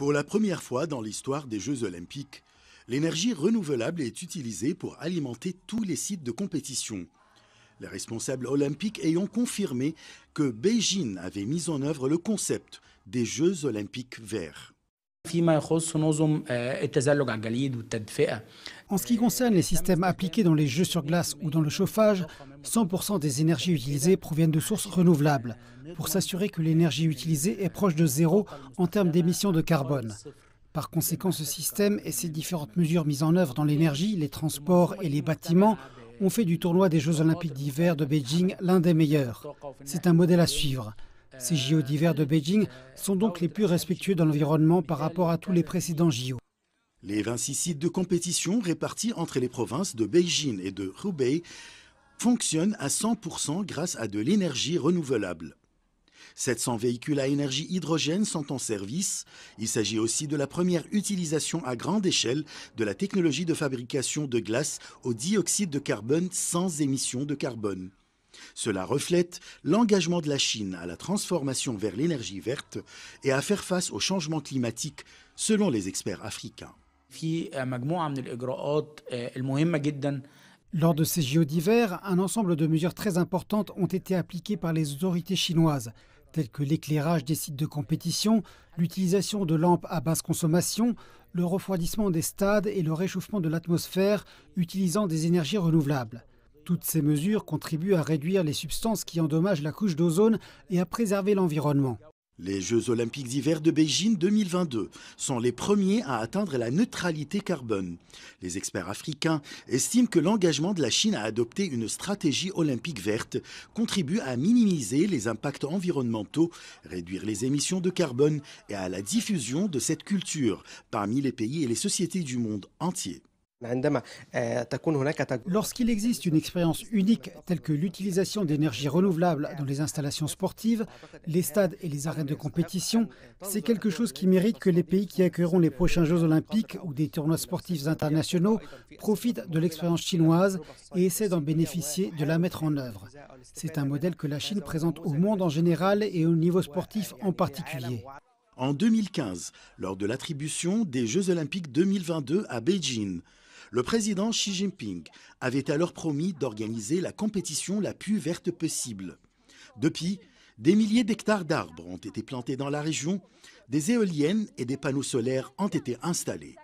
Pour la première fois dans l'histoire des Jeux olympiques, l'énergie renouvelable est utilisée pour alimenter tous les sites de compétition. Les responsables olympiques ayant confirmé que Beijing avait mis en œuvre le concept des Jeux olympiques verts. En ce qui concerne les systèmes appliqués dans les jeux sur glace ou dans le chauffage, 100% des énergies utilisées proviennent de sources renouvelables, pour s'assurer que l'énergie utilisée est proche de zéro en termes d'émissions de carbone. Par conséquent, ce système et ses différentes mesures mises en œuvre dans l'énergie, les transports et les bâtiments ont fait du tournoi des Jeux olympiques d'hiver de Beijing l'un des meilleurs. C'est un modèle à suivre. Ces JO d'hiver de Beijing sont donc les plus respectueux de l'environnement par rapport à tous les précédents JO. Les 26 sites de compétition répartis entre les provinces de Beijing et de Hubei fonctionnent à 100% grâce à de l'énergie renouvelable. 700 véhicules à énergie hydrogène sont en service. Il s'agit aussi de la première utilisation à grande échelle de la technologie de fabrication de glace au dioxyde de carbone sans émission de carbone. Cela reflète l'engagement de la Chine à la transformation vers l'énergie verte et à faire face au changement climatique, selon les experts africains. Lors de ces JO d'hiver, un ensemble de mesures très importantes ont été appliquées par les autorités chinoises, telles que l'éclairage des sites de compétition, l'utilisation de lampes à basse consommation, le refroidissement des stades et le réchauffement de l'atmosphère utilisant des énergies renouvelables. Toutes ces mesures contribuent à réduire les substances qui endommagent la couche d'ozone et à préserver l'environnement. Les Jeux olympiques d'hiver de Beijing 2022 sont les premiers à atteindre la neutralité carbone. Les experts africains estiment que l'engagement de la Chine à adopter une stratégie olympique verte contribue à minimiser les impacts environnementaux, réduire les émissions de carbone et à la diffusion de cette culture parmi les pays et les sociétés du monde entier. Lorsqu'il existe une expérience unique telle que l'utilisation d'énergie renouvelable dans les installations sportives, les stades et les arènes de compétition, c'est quelque chose qui mérite que les pays qui accueilleront les prochains Jeux olympiques ou des tournois sportifs internationaux profitent de l'expérience chinoise et essaient d'en bénéficier, de la mettre en œuvre. C'est un modèle que la Chine présente au monde en général et au niveau sportif en particulier. En 2015, lors de l'attribution des Jeux olympiques 2022 à Beijing, le président Xi Jinping avait alors promis d'organiser la compétition la plus verte possible. Depuis, des milliers d'hectares d'arbres ont été plantés dans la région, des éoliennes et des panneaux solaires ont été installés.